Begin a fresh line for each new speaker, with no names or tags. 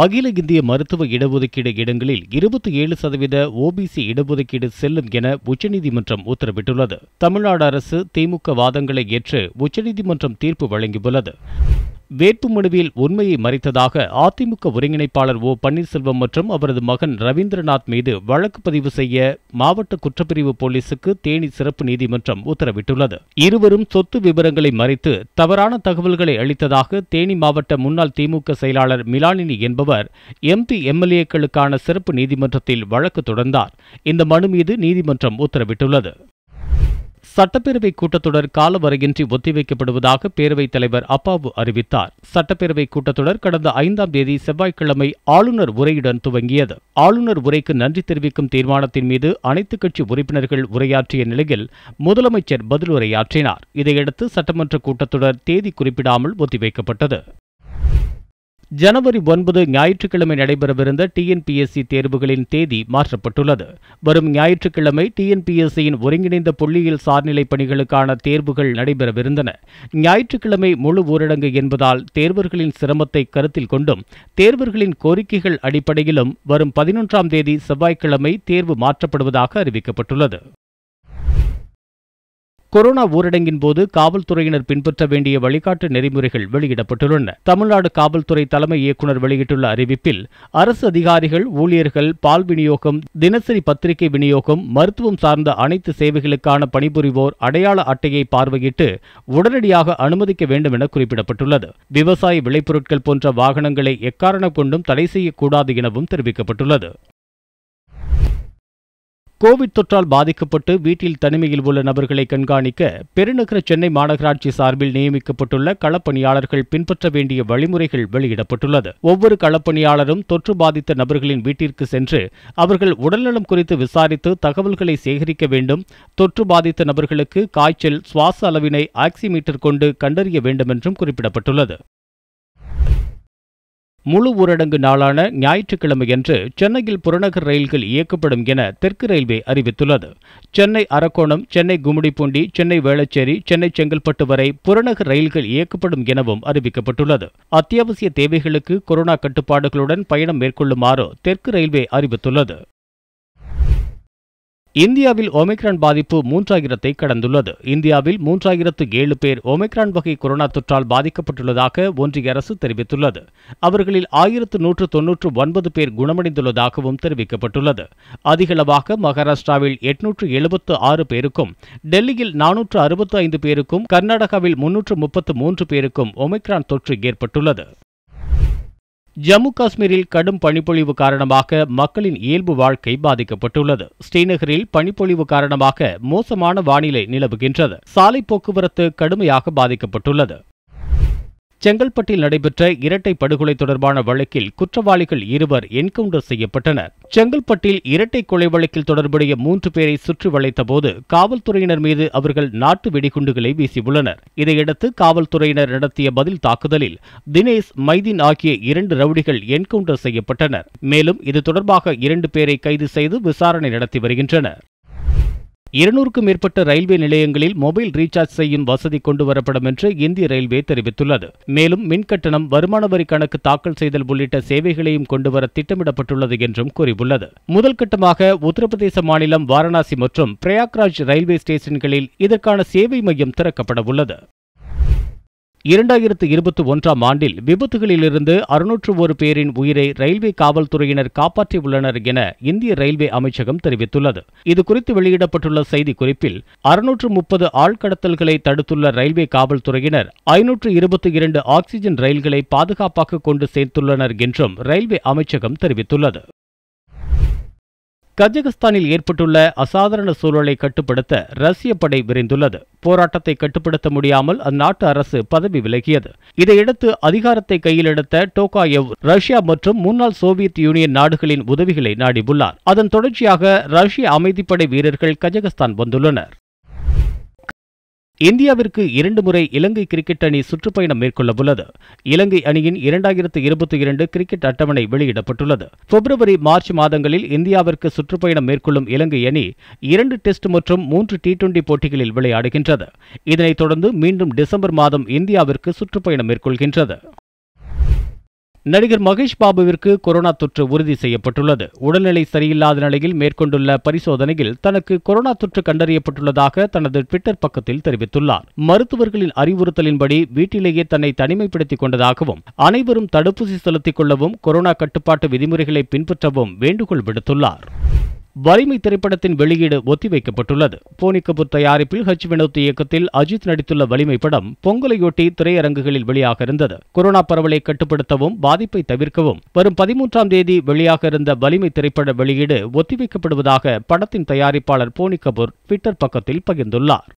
அகில இந்திய மருத்துவ இடஒதுக்கீடு இடங்களில் இருபத்தி ஏழு சதவீத ஓபிசி இடஒதுக்கீடு செல்லும் என உச்சநீதிமன்றம் உத்தரவிட்டுள்ளது தமிழ்நாடு அரசு திமுக வாதங்களை ஏற்று உச்சநீதிமன்றம் தீர்ப்பு வழங்கியுள்ளது வேட்புமனுவில் உண்மையை மறைத்ததாக அதிமுக ஒருங்கிணைப்பாளர் ஓ பன்னீர்செல்வம் மற்றும் அவரது மகன் ரவீந்திரநாத் மீது வழக்கு பதிவு செய்ய மாவட்ட குற்றப்பிரிவு போலீசுக்கு தேனி சிறப்பு நீதிமன்றம் உத்தரவிட்டுள்ளது இருவரும் சொத்து விவரங்களை மறைத்து தவறான தகவல்களை அளித்ததாக தேனி மாவட்ட முன்னாள் திமுக செயலாளர் மிலானினி என்பவர் எம்பி எம்எல்ஏக்களுக்கான சிறப்பு நீதிமன்றத்தில் வழக்கு தொடர்ந்தார் இந்த மனு மீது நீதிமன்றம் உத்தரவிட்டுள்ளது சட்டப்பேரவை கூட்டத்தொடர் காலவரையின்றி ஒத்திவைக்கப்படுவதாக பேரவைத் தலைவர் அப்பாவு அறிவித்தார் சட்டப்பேரவை கூட்டத்தொடர் கடந்த ஐந்தாம் தேதி செவ்வாய்க்கிழமை ஆளுநர் உரையுடன் துவங்கியது ஆளுநர் உரைக்கு நன்றி தெரிவிக்கும் தீர்மானத்தின் மீது அனைத்துக் கட்சி உறுப்பினர்கள் உரையாற்றிய நிலையில் முதலமைச்சர் பதிலுரையாற்றினார் இதையடுத்து சட்டமன்ற கூட்டத்தொடர் தேதி குறிப்பிடாமல் ஒத்திவைக்கப்பட்டது ஜனவரி ஒன்பது ஞாயிற்றுக்கிழமை நடைபெறவிருந்த டிஎன்பிஎஸ்சி தேர்வுகளின் தேதி மாற்றப்பட்டுள்ளது வரும் ஞாயிற்றுக்கிழமை டிஎன்பிஎஸ்சியின் ஒருங்கிணைந்த புள்ளியியல் சார்நிலை பணிகளுக்கான தேர்வுகள் நடைபெறவிருந்தன ஞாயிற்றுக்கிழமை முழு ஊரடங்கு என்பதால் தேர்வர்களின் சிரமத்தை கருத்தில் கொண்டும் தேர்வர்களின் கோரிக்கைகள் அடிப்படையிலும் வரும் பதினொன்றாம் தேதி செவ்வாய்க்கிழமை தேர்வு மாற்றப்படுவதாக அறிவிக்கப்பட்டுள்ளது கொரோனா ஊரடங்கின் போது காவல்துறையினர் பின்பற்ற வேண்டிய வழிகாட்டு நெறிமுறைகள் வெளியிடப்பட்டுள்ளன தமிழ்நாடு காவல்துறை தலைமை இயக்குநர் வெளியிட்டுள்ள அறிவிப்பில் அரசு அதிகாரிகள் ஊழியர்கள் பால் விநியோகம் தினசரி பத்திரிகை விநியோகம் மருத்துவம் சார்ந்த அனைத்து சேவைகளுக்கான பணிபுரிவோர் அடையாள அட்டையை பார்வையிட்டு உடனடியாக அனுமதிக்க வேண்டும் என குறிப்பிடப்பட்டுள்ளது விவசாய விளைபொருட்கள் போன்ற வாகனங்களை எக்காரணம் கொண்டும் தடை செய்யக்கூடாது எனவும் தெரிவிக்கப்பட்டுள்ளது கோவிட் தொற்றால் பாதிக்கப்பட்டு வீட்டில் தனிமையில் உள்ள நபர்களை கண்காணிக்க பெருநகர சென்னை மாநகராட்சி சார்பில் நியமிக்கப்பட்டுள்ள களப்பணியாளர்கள் பின்பற்ற வேண்டிய வழிமுறைகள் வெளியிடப்பட்டுள்ளது ஒவ்வொரு களப்பணியாளரும் தொற்று பாதித்த நபர்களின் வீட்டிற்கு சென்று அவர்கள் உடல்நலம் குறித்து விசாரித்து தகவல்களை சேகரிக்க வேண்டும் தொற்று பாதித்த நபர்களுக்கு காய்ச்சல் சுவாச அளவினை ஆக்சிமீட்டர் கொண்டு கண்டறிய வேண்டும் என்றும் குறிப்பிடப்பட்டுள்ளது முழு ஊரடங்கு நாளான ஞாயிற்றுக்கிழமையன்று சென்னையில் புறநகர் ரயில்கள் இயக்கப்படும் என தெற்கு ரயில்வே அறிவித்துள்ளது சென்னை அரக்கோணம் சென்னை கும்மிடிப்பூண்டி சென்னை வேளச்சேரி சென்னை செங்கல்பட்டு வரை புறநகர் ரயில்கள் இயக்கப்படும் எனவும் அறிவிக்கப்பட்டுள்ளது அத்தியாவசிய தேவைகளுக்கு கொரோனா கட்டுப்பாடுகளுடன் பயணம் மேற்கொள்ளுமாறு தெற்கு ரயில்வே அறிவித்துள்ளது இந்தியாவில் ஒமிக்ரான் பாதிப்பு மூன்றாயிரத்தை கடந்துள்ளது இந்தியாவில் மூன்றாயிரத்து ஏழு பேர் ஒமிக்ரான் வகை கொரோனா தொற்றால் பாதிக்கப்பட்டுள்ளதாக ஒன்றிய அரசு தெரிவித்துள்ளது அவர்களில் ஆயிரத்து நூற்று தொன்னூற்று ஒன்பது பேர் குணமடைந்துள்ளதாகவும் தெரிவிக்கப்பட்டுள்ளது அதிகளவாக மகாராஷ்டிராவில் எட்நூற்று எழுபத்து ஆறு பேருக்கும் டெல்லியில் நானூற்று அறுபத்து ஐந்து பேருக்கும் கர்நாடகாவில் முன்னூற்று முப்பத்து மூன்று பேருக்கும் ஒமிக்ரான் தொற்று ஏற்பட்டுள்ளது ஜம்மு காஷ்மீரில் கடும் பனிப்பொழிவு காரணமாக மக்களின் இயல்பு வாழ்க்கை பாதிக்கப்பட்டுள்ளது ஸ்ரீநகரில் பனிப்பொழிவு காரணமாக மோசமான வானிலை நிலவுகின்றது சாலை போக்குவரத்து கடுமையாக பாதிக்கப்பட்டுள்ளது செங்கல்பட்டில் நடைபெற்ற இரட்டை படுகொலை தொடர்பான வழக்கில் குற்றவாளிகள் இருவர் என்கவுண்டர் செய்யப்பட்டனர் செங்கல்பட்டில் இரட்டை கொலை வழக்கில் தொடர்புடைய மூன்று பேரை சுற்றி வளைத்தபோது காவல்துறையினர் மீது அவர்கள் நாட்டு வெடிகுண்டுகளை வீசியுள்ளனர் இதையடுத்து காவல்துறையினர் நடத்திய பதில் தாக்குதலில் தினேஷ் மைதீன் ஆகிய இரண்டு ரவுடிகள் என்கவுண்டர் செய்யப்பட்டனர் மேலும் இது தொடர்பாக இரண்டு பேரை கைது செய்து விசாரணை நடத்தி வருகின்றனர் இருநூறுக்கும் மேற்பட்ட ரயில்வே நிலையங்களில் மொபைல் ரீசார்ஜ் செய்யும் வசதி கொண்டுவரப்படும் என்று இந்திய ரயில்வே தெரிவித்துள்ளது மேலும் மின்கட்டணம் வருமான வரி கணக்கு தாக்கல் செய்தல் உள்ளிட்ட சேவைகளையும் கொண்டுவர திட்டமிடப்பட்டுள்ளது என்றும் கூறியுள்ளது முதல் கட்டமாக உத்தரப்பிரதேச மாநிலம் வாரணாசி மற்றும் பிரயாக்ராஜ் ரயில்வே ஸ்டேஷன்களில் இதற்கான சேவை மையம் திறக்கப்பட உள்ளது இரண்டாயிரத்து இருபத்தி ஒன்றாம் ஆண்டில் விபத்துகளிலிருந்து அறுநூற்று ஒரு பேரின் உயிரை ரயில்வே காவல்துறையினர் காப்பாற்றியுள்ளனர் என இந்திய ரயில்வே அமைச்சகம் தெரிவித்துள்ளது இதுகுறித்து வெளியிடப்பட்டுள்ள செய்திக்குறிப்பில் அறுநூற்று முப்பது ஆழ்கடத்தல்களை தடுத்துள்ள ரயில்வே காவல்துறையினர் ஐநூற்று இருபத்தி இரண்டு ஆக்சிஜன் ரயில்களை பாதுகாப்பாக கொண்டு சேர்த்துள்ளனர் என்றும் ரயில்வே அமைச்சகம் தெரிவித்துள்ளது கஜகஸ்தானில் ஏற்பட்டுள்ள அசாதாரண சூழலை கட்டுப்படுத்த ரஷ்ய படை விரைந்துள்ளது போராட்டத்தை கட்டுப்படுத்த முடியாமல் அந்நாட்டு அரசு பதவி விலகியது இதையடுத்து அதிகாரத்தை கையில் எடுத்த டோகாயெவ் ரஷ்யா மற்றும் முன்னாள் சோவியத் யூனியன் நாடுகளின் உதவிகளை நாடியுள்ளார் அதன் தொடர்ச்சியாக ரஷ்ய அமைதிப்படை வீரர்கள் கஜகஸ்தான் வந்துள்ளனர் இந்தியாவிற்கு இரண்டு முறை இலங்கை கிரிக்கெட் அணி சுற்றுப்பயணம் மேற்கொள்ளவுள்ளது இலங்கை அணியின் இரண்டாயிரத்து இருபத்தி இரண்டு கிரிக்கெட் அட்டவணை வெளியிடப்பட்டுள்ளது பிப்ரவரி மார்ச் மாதங்களில் இந்தியாவிற்கு சுற்றுப்பயணம் மேற்கொள்ளும் இலங்கை அணி இரண்டு டெஸ்ட் மற்றும் மூன்று டி டுவெண்டி போட்டிகளில் விளையாடுகின்றது இதனைத் தொடர்ந்து மீண்டும் டிசம்பர் மாதம் இந்தியாவிற்கு சுற்றுப்பயணம் மேற்கொள்கின்றது நடிகர் மகேஷ் பாபுவிற்கு கொரோனா தொற்று உறுதி செய்யப்பட்டுள்ளது உடல்நிலை சரியில்லாத நிலையில் மேற்கொண்டுள்ள பரிசோதனையில் தனக்கு கொரோனா தொற்று கண்டறியப்பட்டுள்ளதாக தனது ட்விட்டர் பக்கத்தில் தெரிவித்துள்ளார் மருத்துவர்களின் அறிவுறுத்தலின்படி வீட்டிலேயே தன்னை தனிமைப்படுத்திக் கொண்டதாகவும் அனைவரும் தடுப்பூசி செலுத்திக் கொள்ளவும் கொரோனா கட்டுப்பாட்டு விதிமுறைகளை பின்பற்றவும் வேண்டுகோள் விடுத்துள்ளார் வலிமை திரைப்படத்தின் வெளியீடு ஒத்திவைக்கப்பட்டுள்ளது போனி கபூர் தயாரிப்பில் ஹச் வினோத் இயக்கத்தில் அஜித் நடித்துள்ள வலிமை படம் பொங்கலையொட்டி திரையரங்குகளில் வெளியாக இருந்தது கொரோனா பரவலை கட்டுப்படுத்தவும் பாதிப்பை தவிர்க்கவும் வரும் பதிமூன்றாம் தேதி வெளியாக இருந்த வலிமை திரைப்பட வெளியீடு ஒத்திவைக்கப்படுவதாக படத்தின் தயாரிப்பாளர் போனி கபூர் ட்விட்டர் பக்கத்தில் பகிர்ந்துள்ளார்